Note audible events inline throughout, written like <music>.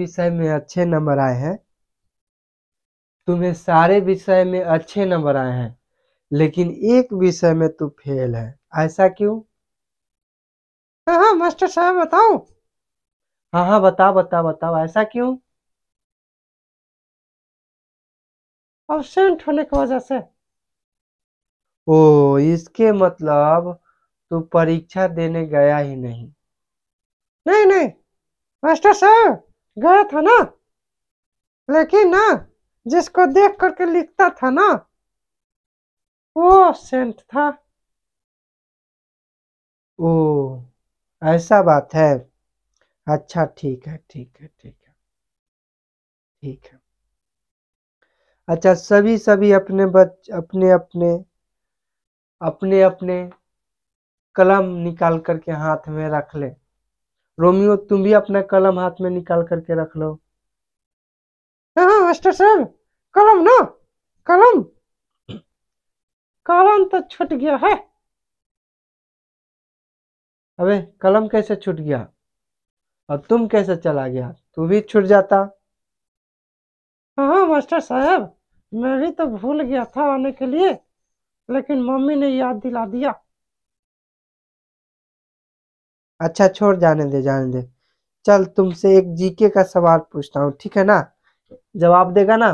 विषय में अच्छे नंबर आए हैं तुम्हें सारे विषय में अच्छे नंबर आए हैं लेकिन एक विषय में तू तो फेल है ऐसा क्यों हाँ हाँ मास्टर साहब बताओ हाँ हाँ बताओ बताओ बताओ ऐसा क्यों एबसेंट होने की वजह से ओ इसके मतलब तू तो परीक्षा देने गया ही नहीं नहीं नहीं मास्टर साहब गया था ना लेकिन ना हाँ, जिसको देख करके लिखता था ना वो सेंट था ओ ऐसा बात है अच्छा ठीक है ठीक है ठीक है ठीक है अच्छा सभी सभी अपने बच अपने अपने अपने अपने कलम निकाल करके हाथ में रख ले रोमियो तुम भी अपना कलम हाथ में निकाल करके रख लो हाँ मास्टर साहब कलम ना कलम कलम तो छूट गया है अबे कलम कैसे छूट गया और तुम कैसे चला गया तू भी छूट जाता हाँ मास्टर साहब मैं भी तो भूल गया था आने के लिए लेकिन मम्मी ने याद दिला दिया अच्छा छोड़ जाने दे जाने दे चल तुमसे एक जीके का सवाल पूछता हूँ ठीक है ना जवाब देगा ना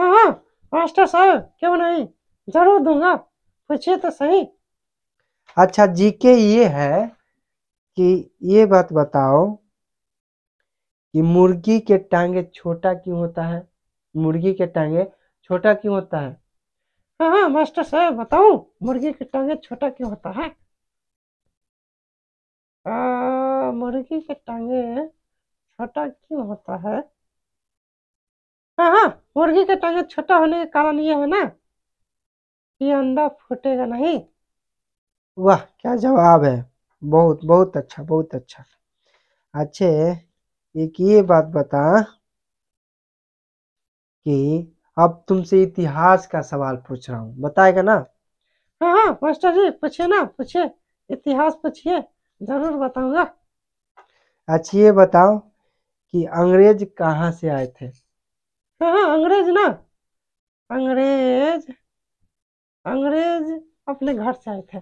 हाँ हाँ मास्टर साहब क्यों नहीं जरूर दूंगा पूछिए तो सही अच्छा जीके ये है कि ये बात बताओ कि मुर्गी के टांगे छोटा क्यों होता है मुर्गी के टांगे छोटा क्यों होता है हाँ हाँ मास्टर साहब बताओ मुर्गी के टांगे छोटा क्यों होता है मुर्गी के टांगे छोटा क्यों होता है हाँ हाँ मुर्गी के टांगे छोटा होने के कारण ये है ना कि अंडा फूटेगा नहीं वाह क्या जवाब है बहुत बहुत अच्छा बहुत अच्छा अच्छे एक ये बात बता कि अब तुमसे इतिहास का सवाल पूछ रहा हूँ बताएगा ना हाँ हाँ मास्टर जी पूछिए ना पूछिए इतिहास पूछिए जरूर बताऊंगा अच्छा ये बताओ कि अंग्रेज कहाँ से आए थे हाँ अंग्रेज ना अंग्रेज अंग्रेज अपने घर से आए थे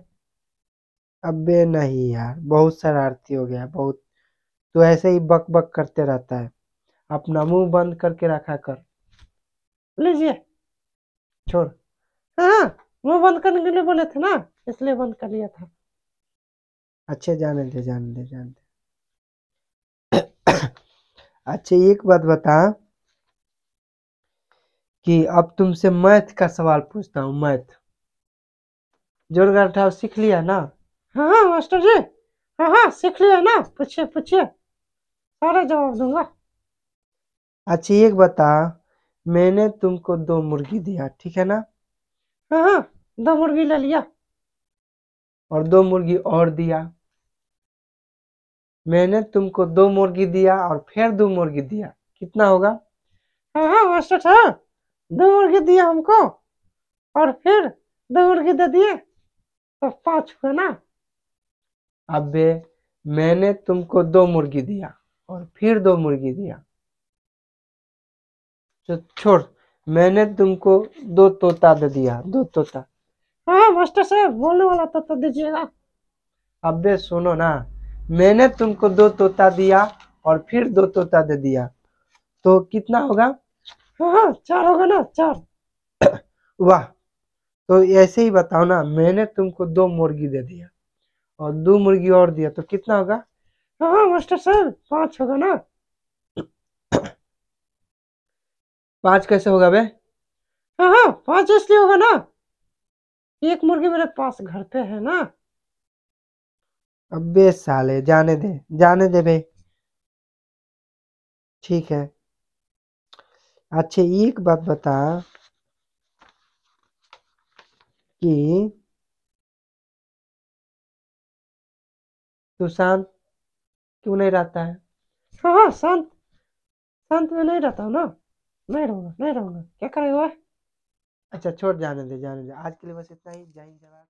अबे नहीं यार बहुत शरारती हो गया बहुत तो ऐसे ही बक बक करते रहता है अपना मुंह बंद करके रखा कर लीजिए छोड़ हाँ, हाँ मुंह बंद करने के लिए बोले थे ना इसलिए बंद कर लिया था अच्छा जाने दे जाने दे जाने दे <coughs> अच्छा एक बात बता कि अब तुमसे मैथ का सवाल पूछता हूँ मैथ जोड़गाड़ उठाओ सीख लिया ना हाँ हाँ मास्टर जी हाँ हाँ सीख लिया ना पूछिए पूछिए सारा जवाब दूंगा अच्छा एक बता मैंने तुमको दो मुर्गी दिया ठीक है ना हाँ हाँ दो मुर्गी ले लिया और दो मुर्गी और दिया मैंने तुमको दो मुर्गी दिया और फिर दो मुर्गी दिया कितना होगा हाँ हाँ मास्टर साहब दो मुर्गी दिया हमको और फिर दो मुर्गी दे दिए तो पांच हुआ ना अबे मैंने तुमको दो मुर्गी दिया और फिर दो मुर्गी दिया तो छोड़ मैंने तुमको दो तोता दे दिया दो तोता हाँ मास्टर साहब बोलने वाला तोता दीजिएगा अबे सुनो ना मैंने तुमको दो तोता दिया और फिर दो तोता दे दिया तो कितना होगा हाँ चार होगा ना चार <coughs> वाह तो ऐसे ही बताओ ना मैंने तुमको दो मुर्गी दे दिया और दो मुर्गी और दिया तो कितना होगा हाँ मास्टर सर पांच होगा ना <coughs> पांच कैसे होगा बे हाँ हाँ पांच इसलिए होगा ना एक मुर्गी मेरे पास घर पे है ना अबे साले जाने दे जाने दे भाई ठीक है अच्छा एक बात बता कि तू शांत क्यों नहीं रहता है हाँ, हाँ शांत शांत में नहीं रहता हूँ ना नहीं रहूंगा नहीं रहूंगा क्या करेगा अच्छा छोड़ जाने दे जाने दे आज के लिए बस इतना ही जय जवाब